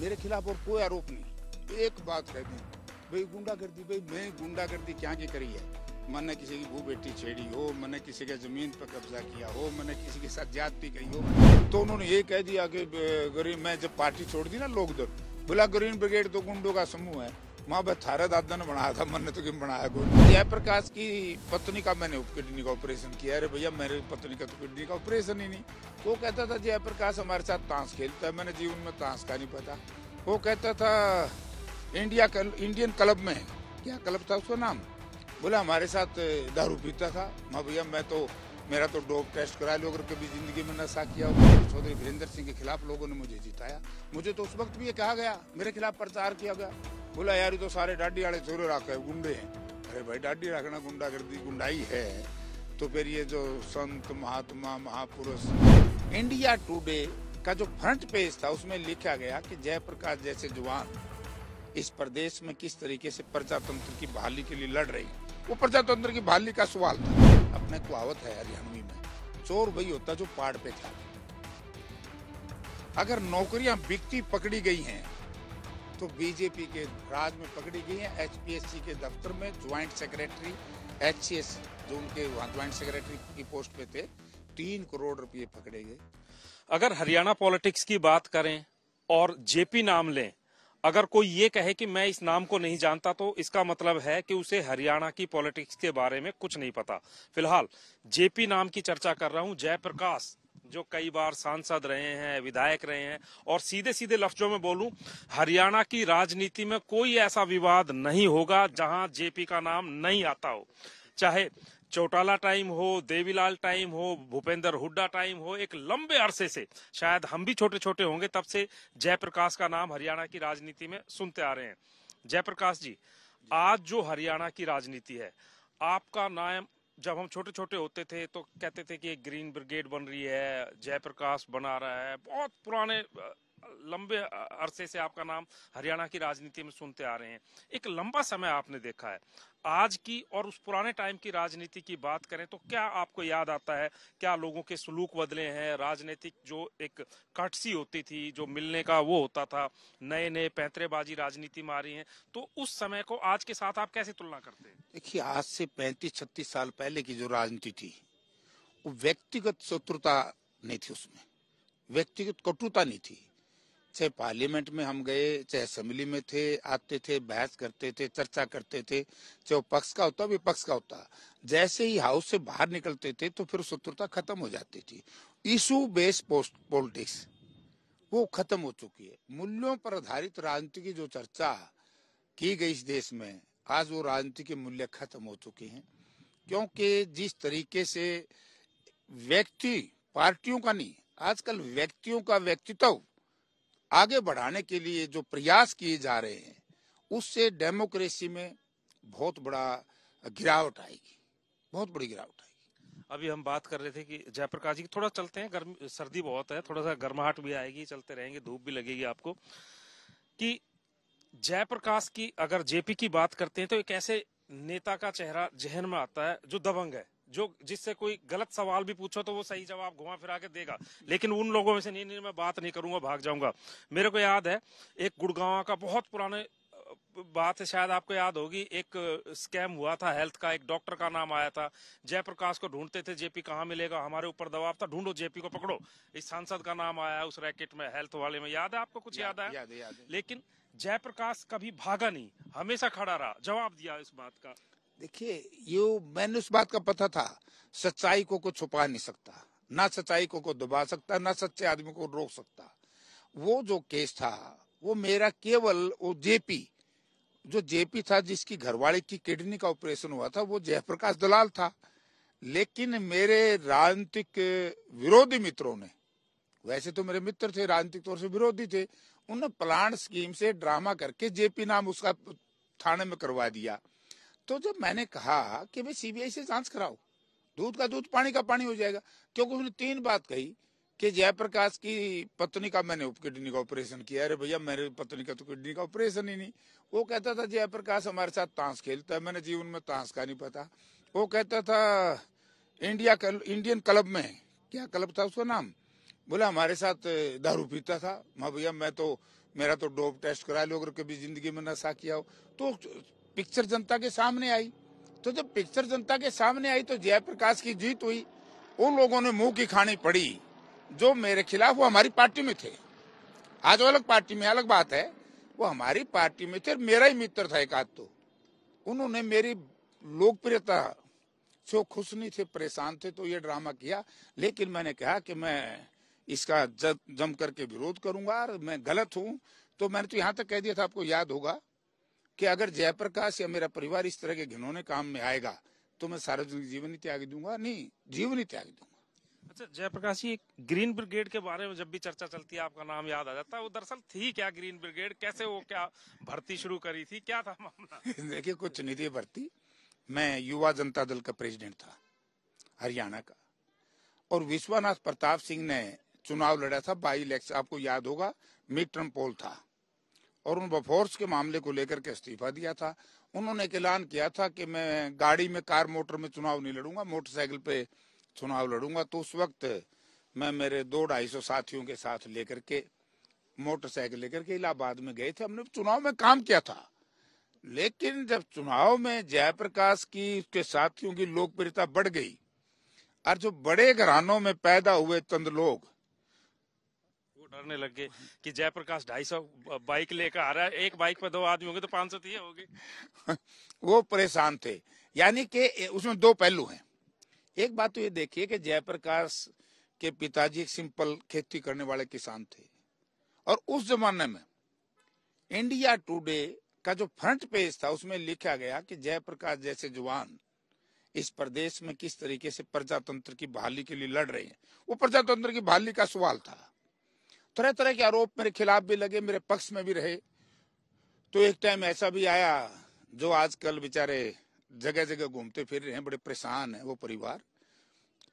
मेरे खिलाफ और कोई आरोप नहीं एक बात कह दी भाई गुंडागर्दी भाई मैं गुंडागर्दी क्या की करी है मैंने किसी की भू बेटी छेड़ी हो मैंने किसी के जमीन पर कब्जा किया हो मैंने किसी के साथ जात भी कही हो तो उन्होंने ये कह दिया कि गरीब मैं जब पार्टी छोड़ दी ना दल बोला ग्रीन ब्रिगेड तो गुंडों का समूह है माँ थारे दादा ने बनाया था मैंने तो क्यों बनाया को जयप्रकाश की पत्नी का मैंने किडनी का ऑपरेशन किया अरे भैया मेरे पत्नी का तो किडनी का ऑपरेशन ही नहीं वो कहता था जयप्रकाश हमारे साथ ताश खेलता है मैंने जीवन में ताश का नहीं पता वो कहता था इंडिया कल, इंडियन क्लब में क्या क्लब था उसका नाम बोला हमारे साथ दारू पीता था माँ भैया मैं तो मेरा तो डोप टेस्ट करा लो अगर कभी जिंदगी में नशा किया चौधरी वीरेंद्र सिंह के खिलाफ लोगों ने मुझे जिताया मुझे तो उस वक्त भी ये कहा गया मेरे खिलाफ प्रचार किया गया बोला यार तो सारे डाडी वाले चोरे रखे गुंडे हैं अरे भाई डाडी रखना गुंडागर्दी गुंडाई है तो फिर ये जो संत महात्मा महापुरुष इंडिया टुडे का जो फ्रंट पेज था उसमें लिखा गया कि जयप्रकाश जैसे जवान इस प्रदेश में किस तरीके से प्रजातंत्र की बहाली के लिए लड़ रही वो प्रजातंत्र की बहाली का सवाल था अपने कहावत है हरियाणवी में चोर वही होता जो पहाड़ पे था अगर नौकरियां बिकती पकड़ी गई हैं तो बीजेपी के राज में पकड़ी गई है एचपीएससी के दफ्तर में ज्वाइंट सेक्रेटरी एच जो उनके वहाँ ज्वाइंट सेक्रेटरी की पोस्ट पे थे तीन करोड़ रुपए पकड़े गए अगर हरियाणा पॉलिटिक्स की बात करें और जेपी नाम लें अगर कोई ये कहे कि मैं इस नाम को नहीं जानता तो इसका मतलब है कि उसे हरियाणा की पॉलिटिक्स के बारे में कुछ नहीं पता फिलहाल जेपी नाम की चर्चा कर रहा हूं जयप्रकाश जो कई बार सांसद रहे हैं विधायक रहे हैं और सीधे सीधे लफ्जों में बोलूं हरियाणा की राजनीति में कोई ऐसा विवाद नहीं होगा जहां जेपी का नाम नहीं आता हो चाहे चौटाला टाइम हो देवीलाल टाइम हो भूपेंद्र हुड्डा टाइम हो एक लंबे अरसे से शायद हम भी छोटे छोटे होंगे तब से जयप्रकाश का नाम हरियाणा की राजनीति में सुनते आ रहे हैं जयप्रकाश जी आज जो हरियाणा की राजनीति है आपका नाम जब हम छोटे छोटे होते थे तो कहते थे कि ग्रीन ब्रिगेड बन रही है जयप्रकाश बना रहा है बहुत पुराने लंबे अरसे से आपका नाम हरियाणा की राजनीति में सुनते आ रहे हैं एक लंबा समय आपने देखा है आज की और उस पुराने टाइम की राजनीति की बात करें तो क्या आपको याद आता है क्या लोगों के सलूक बदले हैं राजनीतिक जो एक कटसी होती थी जो मिलने का वो होता था नए नए पैंतरेबाजी राजनीति में आ रही है तो उस समय को आज के साथ आप कैसे तुलना करते हैं देखिए आज से पैंतीस छत्तीस साल पहले की जो राजनीति थी वो व्यक्तिगत शत्रुता नहीं थी उसमें व्यक्तिगत कटुता नहीं थी चाहे पार्लियामेंट में हम गए चाहे असेंबली में थे आते थे बहस करते थे चर्चा करते थे चाहे वो पक्ष का होता विपक्ष का होता जैसे ही हाउस से बाहर निकलते थे तो फिर शत्रुता खत्म हो जाती थी इशू बेस्ड पॉलिटिक्स वो खत्म हो चुकी है मूल्यों पर आधारित राजनीति की जो चर्चा की गई इस देश में आज वो राजनीति के मूल्य खत्म हो चुके हैं क्योंकि जिस तरीके से व्यक्ति पार्टियों का नहीं आजकल व्यक्तियों का व्यक्तित्व आगे बढ़ाने के लिए जो प्रयास किए जा रहे हैं उससे डेमोक्रेसी में बहुत बड़ा गिरावट आएगी बहुत बड़ी गिरावट आएगी अभी हम बात कर रहे थे कि जयप्रकाश जी थोड़ा चलते हैं गर्म सर्दी बहुत है थोड़ा सा गर्माहट भी आएगी चलते रहेंगे धूप भी लगेगी आपको कि जयप्रकाश की अगर जेपी की बात करते हैं तो एक ऐसे नेता का चेहरा जहन में आता है जो दबंग है जो जिससे कोई गलत सवाल भी पूछो तो वो सही जवाब घुमा फिरा के देगा लेकिन उन लोगों में से नहीं नहीं मैं बात नहीं करूंगा भाग जाऊंगा मेरे को याद है एक गुड़गांव का बहुत पुराने बात है शायद आपको याद होगी एक स्कैम हुआ था हेल्थ का एक डॉक्टर का नाम आया था जयप्रकाश को ढूंढते थे जेपी कहाँ मिलेगा हमारे ऊपर दबाव था ढूंढो जेपी को पकड़ो इस सांसद का नाम आया उस रैकेट में हेल्थ वाले में याद है आपको कुछ याद, है याद, याद, लेकिन जयप्रकाश कभी भागा नहीं हमेशा खड़ा रहा जवाब दिया इस बात का देखिए ये मैंने उस बात का पता था सच्चाई को कोई छुपा नहीं सकता ना सच्चाई को कोई दबा सकता ना सच्चे आदमी को रोक सकता वो जो केस था वो मेरा केवल वो जेपी जो जेपी था जिसकी घरवाली की किडनी का ऑपरेशन हुआ था वो जयप्रकाश दलाल था लेकिन मेरे राजनीतिक विरोधी मित्रों ने वैसे तो मेरे मित्र थे राजनीतिक तौर से विरोधी थे उन्हें प्लांट स्कीम से ड्रामा करके जेपी नाम उसका थाने में करवा दिया तो जब मैंने कहा कि भाई सीबीआई से जांच कराओ दूध का दूध पानी का पानी हो जाएगा क्योंकि उसने तीन बात कही कि जयप्रकाश की पत्नी का मैंने किडनी का ऑपरेशन किया अरे भैया मेरे पत्नी का तो किडनी का ऑपरेशन ही नहीं वो कहता था जयप्रकाश हमारे साथ ताश खेलता है मैंने जीवन में ताश का नहीं पता वो कहता था इंडिया कल, इंडियन क्लब में क्या क्लब था उसका नाम बोला हमारे साथ दारू पीता था मैं हाँ भैया मैं तो मेरा तो डोप टेस्ट करा लो अगर कभी जिंदगी में नशा किया हो तो पिक्चर जनता के सामने आई तो जब पिक्चर जनता के सामने आई तो जयप्रकाश की जीत हुई उन लोगों ने मुंह की खानी पड़ी जो मेरे खिलाफ वो हमारी पार्टी में थे आज वो अलग पार्टी में अलग बात है वो हमारी पार्टी में थे मेरा ही मित्र था एक आध तो उन्होंने मेरी लोकप्रियता से खुश नहीं थे परेशान थे तो ये ड्रामा किया लेकिन मैंने कहा कि मैं इसका जम करके विरोध करूंगा और मैं गलत हूं तो मैंने तो यहाँ तक कह दिया था आपको याद होगा कि अगर जयप्रकाश या मेरा परिवार इस तरह के घिनौने काम में आएगा तो मैं सार्वजनिक जीवन ही त्याग दूंगा नहीं जीवन ही त्याग दूंगा अच्छा जयप्रकाश जी ग्रीन ब्रिगेड के बारे में जब भी चर्चा चलती है आपका नाम याद आ जाता है वो दरअसल थी क्या ग्रीन ब्रिगेड कैसे वो क्या भर्ती शुरू करी थी क्या था मामला देखिए कुछ नहीं थी भर्ती मैं युवा जनता दल का प्रेसिडेंट था हरियाणा का और विश्वनाथ प्रताप सिंह ने चुनाव लड़ा था बाई इलेक्शन आपको याद होगा मिड टर्म पोल था और उन बफोर्स के मामले को लेकर के इस्तीफा दिया था उन्होंने एक ऐलान किया था कि मैं गाड़ी में कार मोटर में चुनाव नहीं लड़ूंगा मोटरसाइकिल पे चुनाव लड़ूंगा तो उस वक्त मैं मेरे दो ढाई सौ साथियों के साथ लेकर के मोटरसाइकिल लेकर के इलाहाबाद में गए थे हमने चुनाव में काम किया था लेकिन जब चुनाव में जयप्रकाश की उसके साथियों की लोकप्रियता बढ़ गई और जो बड़े घरानों में पैदा हुए चंद लोग डरने लग गए कि जयप्रकाश ढाई सौ बाइक लेकर आ रहा है एक बाइक पर दो आदमी होंगे तो पांच सौ तीन होंगे वो परेशान थे यानी कि उसमें दो पहलू हैं एक बात तो ये देखिए कि जयप्रकाश के पिताजी एक सिंपल खेती करने वाले किसान थे और उस जमाने में इंडिया टुडे का जो फ्रंट पेज था उसमें लिखा गया कि जयप्रकाश जैसे जवान इस प्रदेश में किस तरीके से प्रजातंत्र की बहाली के लिए लड़ रहे हैं वो प्रजातंत्र की बहाली का सवाल था तरह तरह के आरोप मेरे खिलाफ भी लगे मेरे पक्ष में भी रहे तो एक टाइम ऐसा भी आया जो आजकल बेचारे जगह जगह घूमते फिर रहे हैं बड़े परेशान हैं वो परिवार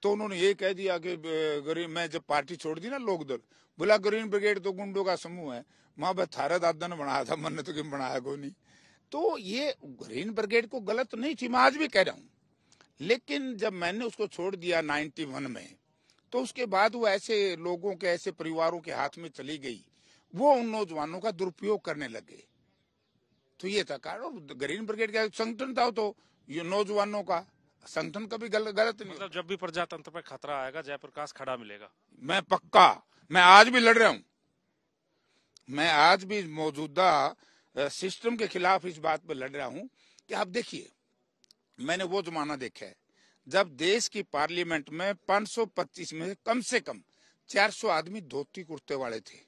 तो उन्होंने ये कह दिया कि गरीब मैं जब पार्टी छोड़ दी ना लोकदल बोला ग्रीन ब्रिगेड तो गुंडों का समूह है वहां पर थारा दादा ने बनाया था मन ने तो क्यों बनाया को नहीं तो ये ग्रीन ब्रिगेड को गलत नहीं थी मैं आज भी कह रहा हूं लेकिन जब मैंने उसको छोड़ दिया नाइन्टी में तो उसके बाद वो ऐसे लोगों के ऐसे परिवारों के हाथ में चली गई वो उन नौजवानों का दुरुपयोग करने लगे तो ये था कारण ग्रीन ब्रिगेड का संगठन था तो ये नौजवानों का संगठन कभी गल, गलत नहीं मतलब जब भी प्रजातंत्र पर खतरा आएगा जयप्रकाश खड़ा मिलेगा मैं पक्का मैं आज भी लड़ रहा हूँ मैं आज भी मौजूदा सिस्टम के खिलाफ इस बात पर लड़ रहा हूँ कि आप देखिए मैंने वो जमाना देखा है जब देश की पार्लियामेंट में 525 में कम से कम 400 आदमी धोती कुर्ते वाले थे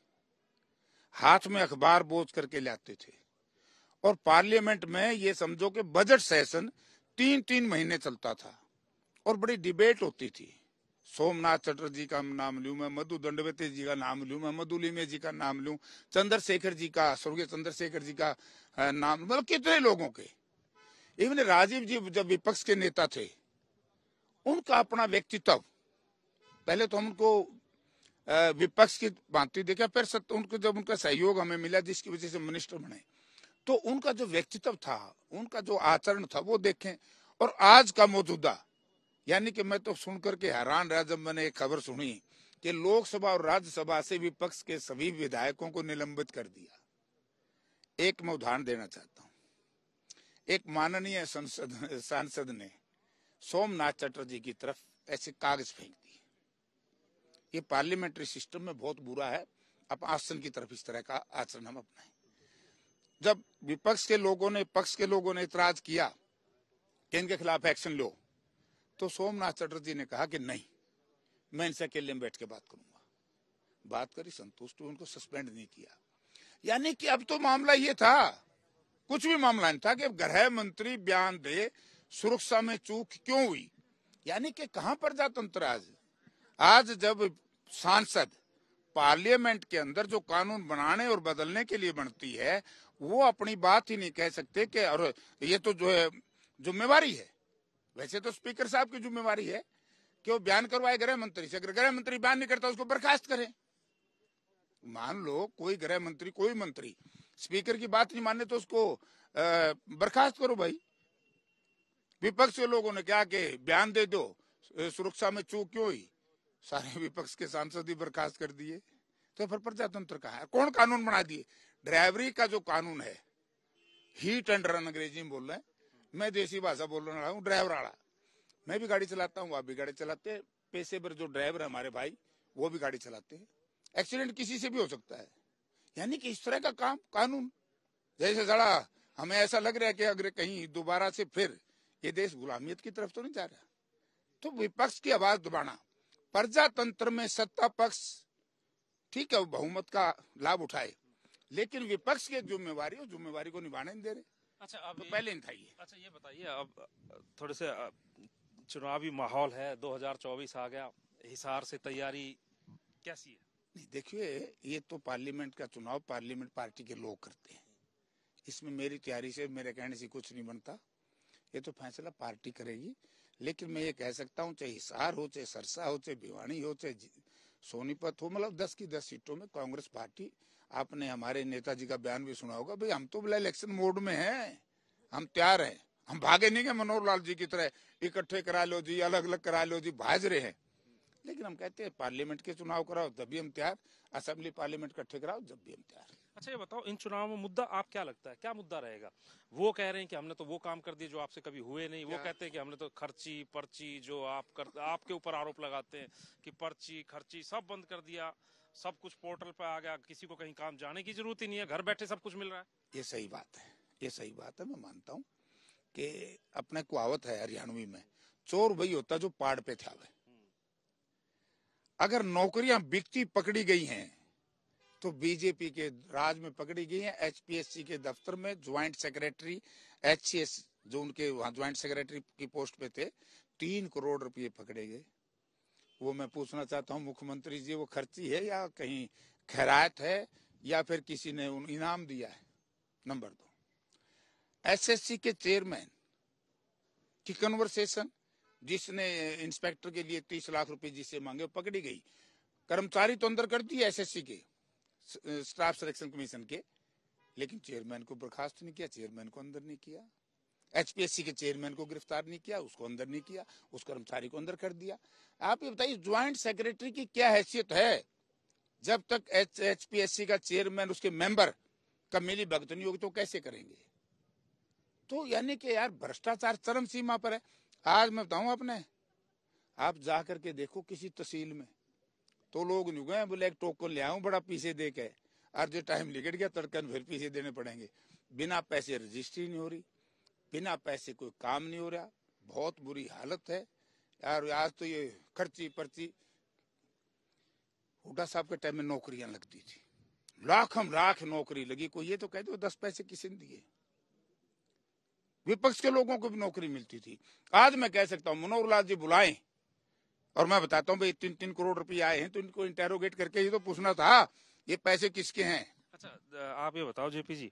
हाथ में अखबार बोझ करके लाते थे और पार्लियामेंट में ये समझो कि बजट सेशन तीन तीन महीने चलता था और बड़ी डिबेट होती थी सोमनाथ चटर्जी का नाम लू मैं मधु दंडवती जी का नाम लू मैं मधु लिमे जी का नाम लू चंद्रशेखर जी का स्वर्गीय चंद्रशेखर जी का नाम मतलब कितने लोगों के इवन राजीव जी जब विपक्ष के नेता थे उनका अपना व्यक्तित्व पहले तो हम उनको विपक्ष की बांति देखा फिर उनको जब उनका सहयोग हमें मिला जिसकी वजह से मिनिस्टर बने तो उनका जो व्यक्तित्व था उनका जो आचरण था वो देखें और आज का मौजूदा यानी कि मैं तो सुन करके हैरान रहा जब मैंने एक खबर सुनी कि लोकसभा और राज्यसभा से विपक्ष के सभी विधायकों को निलंबित कर दिया एक मैं उदाहरण देना चाहता हूँ एक माननीय सांसद ने सोमनाथ चटर्जी की तरफ ऐसे कागज फेंक दिए ये पार्लियामेंट्री सिस्टम में बहुत बुरा है अब आसन की तरफ इस तरह का आचरण हम अपनाए जब विपक्ष के लोगों ने पक्ष के लोगों ने इतराज किया कि इनके खिलाफ एक्शन लो तो सोमनाथ चटर्जी ने कहा कि नहीं मैं इनसे अकेले में बैठ के बात करूंगा बात करी संतुष्ट हुई उनको सस्पेंड नहीं किया यानी कि अब तो मामला ये था कुछ भी मामला नहीं था कि गृह मंत्री बयान दे सुरक्षा में चूक क्यों हुई यानी कि कहाँ प्रजातंत्र आज आज जब सांसद पार्लियामेंट के अंदर जो कानून बनाने और बदलने के लिए बनती है वो अपनी बात ही नहीं कह सकते कि और ये तो जो है जिम्मेवारी है वैसे तो स्पीकर साहब की जिम्मेवारी है कि वो बयान करवाए गृह मंत्री से अगर गृह मंत्री बयान नहीं करता उसको बर्खास्त करें मान लो कोई गृह मंत्री कोई मंत्री स्पीकर की बात नहीं माने तो उसको बर्खास्त करो भाई विपक्ष के लोगों ने क्या के बयान दे दो सुरक्षा में चूक क्यों हुई सारे विपक्ष के सांसद ही बर्खास्त कर दिए तो फिर प्रजातंत्र कहा है कौन कानून बना दिए ड्राइवरी का जो कानून है हीट एंड रन अंग्रेजी में बोल रहे हैं मैं देसी भाषा बोल रहा हूँ ड्राइवर आड़ा मैं भी गाड़ी चलाता हूँ आप भी गाड़ी चलाते हैं पैसे पर जो ड्राइवर है हमारे भाई वो भी गाड़ी चलाते हैं एक्सीडेंट किसी से भी हो सकता है यानी कि इस तरह का काम कानून जैसे जरा हमें ऐसा लग रहा है कि अगर कहीं दोबारा से फिर ये देश गुलामियत की तरफ तो नहीं जा रहा तो विपक्ष की आवाज दबाना प्रजातंत्र में सत्ता पक्ष ठीक है बहुमत का लाभ उठाए लेकिन विपक्ष की जिम्मेवारी और जिम्मेवारी को निभाने नहीं दे रहे अच्छा अब तो पहले नहीं था ये अच्छा ये बताइए अब थोड़े से चुनावी माहौल है 2024 आ गया हिसार से तैयारी कैसी है नहीं देखिए ये तो पार्लियामेंट का चुनाव पार्लियामेंट पार्टी के लोग करते हैं इसमें मेरी तैयारी से मेरे कहने से कुछ नहीं बनता ये तो फैसला पार्टी करेगी लेकिन मैं ये कह सकता हूँ चाहे हिसार हो चाहे सरसा हो चाहे भिवाणी हो चाहे सोनीपत हो मतलब दस की दस सीटों में कांग्रेस पार्टी आपने हमारे नेताजी का बयान भी सुना होगा भाई हम तो बोला इलेक्शन मोड में हैं हम तैयार हैं हम भागे नहीं गए मनोहर लाल जी की तरह इकट्ठे करा लो जी अलग अलग करा लो जी भाज रहे हैं लेकिन हम कहते हैं पार्लियामेंट के चुनाव कराओ जब भी हम तैयार असेंबली पार्लियामेंट इकट्ठे कराओ जब भी हम तैयार अच्छा ये बताओ इन चुनाव में मुद्दा आप क्या लगता है क्या मुद्दा रहेगा वो कह रहे हैं कि हमने तो वो काम कर दिए जो आपसे कभी हुए नहीं वो कहते हैं कि हमने तो खर्ची पर्ची जो आप कर आपके ऊपर आरोप लगाते हैं कि पर्ची खर्ची सब बंद कर दिया सब कुछ पोर्टल पर आ गया किसी को कहीं काम जाने की जरूरत ही नहीं है घर बैठे सब कुछ मिल रहा है ये सही बात है ये सही बात है मैं मानता हूँ कि अपने कुआवत है हरियाणवी में चोर वही होता जो पहाड़ पे था हम्म। अगर नौकरियां बिकती पकड़ी गई हैं तो बीजेपी के राज में पकड़ी गई है एचपीएससी के दफ्तर में ज्वाइंट सेक्रेटरी एच जो उनके वहां ज्वाइंट सेक्रेटरी की पोस्ट पे थे तीन करोड़ रुपये पकड़े गए वो मैं पूछना चाहता हूँ मुख्यमंत्री जी वो खर्ची है या कहीं खैरात है या फिर किसी ने उन इनाम दिया है नंबर दो एसएससी के चेयरमैन की कन्वर्सेशन जिसने इंस्पेक्टर के लिए तीस लाख रुपए जिसे मांगे पकड़ी गई कर्मचारी तो अंदर कर दिए एसएससी के स्टाफ सिलेक्शन कमीशन के लेकिन चेयरमैन को बर्खास्त नहीं किया चेयरमैन को अंदर नहीं किया एचपीएससी के चेयरमैन को गिरफ्तार नहीं किया उसको अंदर नहीं किया उस कर्मचारी को अंदर कर दिया आप ये बताइए ज्वाइंट सेक्रेटरी की क्या हैसियत है जब तक एच एचपीएससी का चेयरमैन उसके मेंबर का मिली भगत नहीं होगी तो कैसे करेंगे तो यानी कि यार भ्रष्टाचार चरम सीमा पर है आज मैं बताऊं आपने आप जाकर के देखो किसी तहसील में तो लोग नहीं गए बोले एक टोकन ले आऊ बड़ा पीछे दे के और जो टाइम निकट गया तड़कन फिर पीछे देने पड़ेंगे बिना पैसे रजिस्ट्री नहीं हो रही बिना पैसे कोई काम नहीं हो रहा बहुत बुरी हालत है यार आज तो ये खर्ची पर्ची हुडा साहब के टाइम में नौकरियां लगती थी लाख हम लाख नौकरी लगी कोई ये तो कह दो दस पैसे किसी ने दिए विपक्ष के लोगों को भी नौकरी मिलती थी आज मैं कह सकता हूं मनोहर लाल जी बुलाएं और मैं बताता हूँ भाई तीन तीन करोड़ रुपये आए हैं तो इनको इंटेरोगेट करके ये तो पूछना था ये पैसे किसके हैं अच्छा आप ये बताओ जेपी जी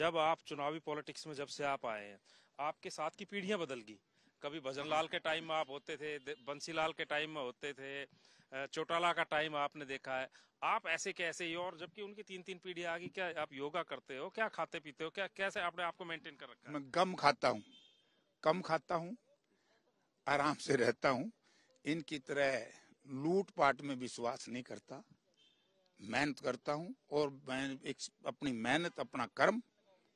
जब आप चुनावी पॉलिटिक्स में जब से आप आए हैं आपके साथ की पीढ़ियां बदल गई कभी भजन के टाइम में आप होते थे बंसी के टाइम में होते थे चौटाला का टाइम आपने देखा है आप ऐसे कैसे ही और जबकि उनकी तीन तीन पीढ़ी आ गई क्या आप योगा करते हो क्या खाते पीते हो क्या कैसे आपने आपको मेंटेन कर रखा है मैं गम खाता हूँ कम खाता हूँ आराम से रहता हूँ इनकी तरह लूटपाट में विश्वास नहीं करता मेहनत करता हूँ और मैं एक अपनी मेहनत अपना कर्म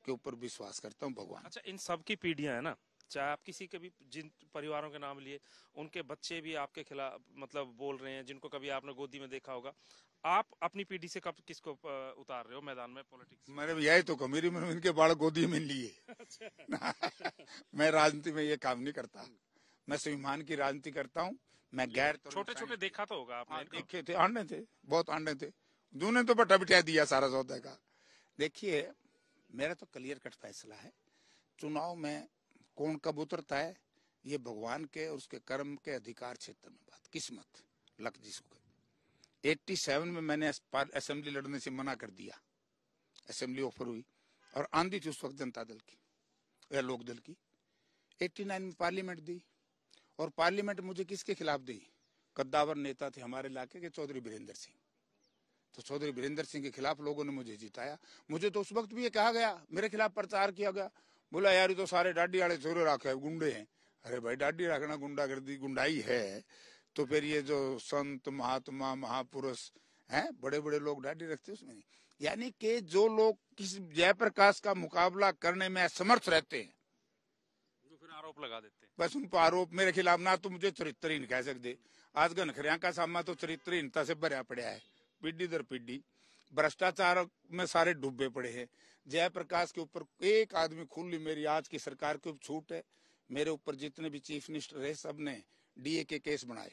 के ऊपर विश्वास करता हूँ भगवान अच्छा इन सब की पीढ़ियां है ना चाहे आप किसी के भी जिन परिवारों के नाम लिए उनके बच्चे भी आपके खिलाफ मतलब बोल रहे हैं जिनको कभी आपने गोदी में देखा होगा आप अपनी पीढ़ी से कब किसको उतार रहे हो मैदान में पॉलिटिक्स मेरे यही तो कमेरी मैंने इनके बाढ़ गोदी में लिए अच्छा। मैं राजनीति में ये काम नहीं करता मैं स्वाभिमान की राजनीति करता हूँ मैं गैर छोटे छोटे देखा तो होगा आपने हाँ, देखे थे आने थे बहुत आने थे दूने तो बटा बिटा दिया सारा सौदा का देखिए मेरा तो क्लियर कट फैसला है चुनाव में कौन कब उतरता है ये भगवान के और उसके कर्म के अधिकार क्षेत्र में बात किस्मत लक जिसको एट्टी सेवन में मैंने असेंबली लड़ने से मना कर दिया असेंबली ऑफर हुई और आंधी थी उस वक्त जनता दल की या लोक दल की एट्टी नाइन में पार्लियामेंट दी और पार्लियामेंट मुझे किसके खिलाफ दी कद्दावर नेता थे हमारे इलाके के चौधरी बीरेंद्र सिंह तो चौधरी बीरेंद्र सिंह के खिलाफ लोगों ने मुझे जिताया मुझे तो उस वक्त भी ये कहा गया मेरे खिलाफ प्रचार किया गया बोला यार ये तो सारे डाडी वाले चोरे रखे गुंडे हैं अरे भाई डाडी रखना गुंडागर्दी गुंडाई है तो फिर ये जो संत महात्मा महापुरुष हैं बड़े बड़े लोग डाडी रखते उसमें यानी के जो लोग किस जयप्रकाश का मुकाबला करने में असमर्थ रहते हैं तो फिर आरोप लगा देते बस उन पर आरोप मेरे खिलाफ ना तो मुझे चरित्रहीन कह सकते आज घनखरिया का सामना तो चरित्रहीनता से भरा पड़ा है पीढ़ी दर पीढ़ी भ्रष्टाचार में सारे डूबे पड़े हैं जयप्रकाश के ऊपर एक आदमी खुली मेरी आज की सरकार ऊपर छूट है मेरे ऊपर जितने भी चीफ मिनिस्टर है सब ने डीए के केस बनाए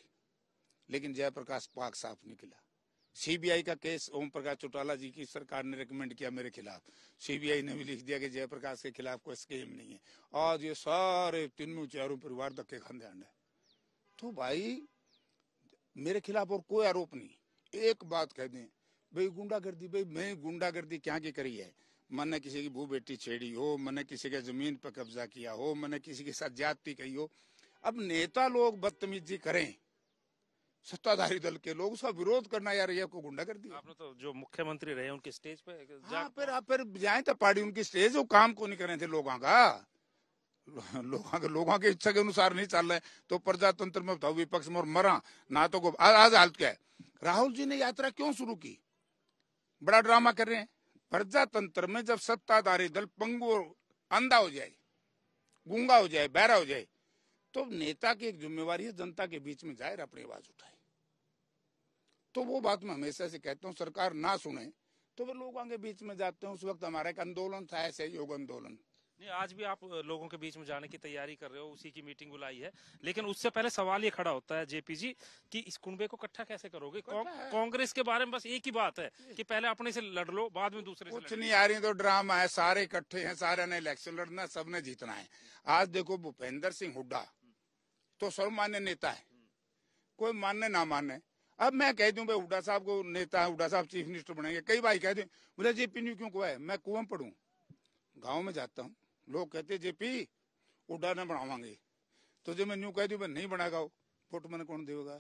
लेकिन जयप्रकाश पाक साफ निकला सीबीआई का केस ओम प्रकाश चौटाला जी की सरकार ने रिकमेंड किया मेरे खिलाफ सीबीआई ने भी लिख दिया कि जयप्रकाश के खिलाफ कोई स्कीम नहीं है और ये सारे तीनों चारों परिवार धक्के खाने अंडे तो भाई मेरे खिलाफ और कोई आरोप नहीं एक बात कह दें भाई गुंडागर्दी भाई मैं गुंडागर्दी क्या की करी है मैंने किसी की भू बेटी छेड़ी हो मैंने किसी के जमीन पर कब्जा किया हो मैंने किसी के साथ जाति कही हो अब नेता लोग बदतमीजी करें सत्ताधारी दल के लोग उसका विरोध करना यार ये को गुंडा कर दिया आपने तो जो मुख्यमंत्री रहे उनके स्टेज पे हाँ पर आप फिर जाए तो पार्टी उनकी स्टेज वो काम को नहीं कर रहे थे लोगों का लोगों के लोगों के इच्छा के अनुसार नहीं चल रहे तो प्रजातंत्र में बताओ विपक्ष में और मरा ना तो आज आज हालत क्या है राहुल जी ने यात्रा क्यों शुरू की बड़ा ड्रामा कर रहे हैं प्रजातंत्र में जब सत्ताधारी दल पंगु अंधा हो जाए गूंगा हो जाए बहरा हो जाए तो नेता की एक जिम्मेवारी है जनता के बीच में जाहिर अपनी आवाज उठाए तो वो बात मैं हमेशा से कहता हूँ सरकार ना सुने तो वो लोगों के बीच में जाते हैं उस वक्त हमारा एक आंदोलन था ऐसे योग आंदोलन नहीं आज भी आप लोगों के बीच में जाने की तैयारी कर रहे हो उसी की मीटिंग बुलाई है लेकिन उससे पहले सवाल ये खड़ा होता है जेपी जी कि इस कुंबे को इकट्ठा कैसे करोगे कांग्रेस के बारे में बस एक ही बात है कि पहले अपने से लड़ लो बाद में दूसरे कुछ नहीं आ रही तो ड्रामा है सारे इकट्ठे हैं सारे ने इलेक्शन लड़ना सबने जीतना है आज देखो भूपेंद्र सिंह हुड्डा तो सर्वमान्य नेता है कोई मानने ना मानने अब मैं कह दूं भाई हुडा साहब को नेता हुडा साहब चीफ मिनिस्टर बनेंगे कई बार कह दूं बोले जेपी न्यू क्यों है मैं कुआ पढ़ू गाँव में जाता हूँ लोग कहते जेपी हुडा ने बनावांगे तो जो मैं न्यू कह दू नहीं बनागा वोट मैंने कौन देगा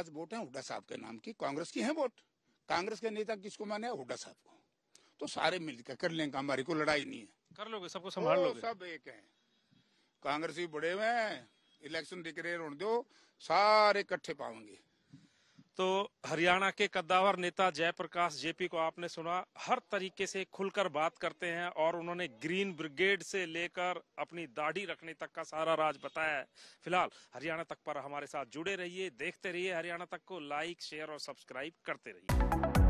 आज वोट है हुडा साहब के नाम की कांग्रेस की है वोट कांग्रेस के नेता किसको माने हुडा साहब को तो सारे मिलकर कर लेंगे हमारी को लड़ाई नहीं है कर लोगे सबको संभाल लो सब एक है कांग्रेस भी बड़े हुए हैं इलेक्शन डिक्लेयर होने दो सारे इकट्ठे पाओगे तो हरियाणा के कद्दावर नेता जयप्रकाश जेपी को आपने सुना हर तरीके से खुलकर बात करते हैं और उन्होंने ग्रीन ब्रिगेड से लेकर अपनी दाढ़ी रखने तक का सारा राज बताया है फिलहाल हरियाणा तक पर हमारे साथ जुड़े रहिए देखते रहिए हरियाणा तक को लाइक शेयर और सब्सक्राइब करते रहिए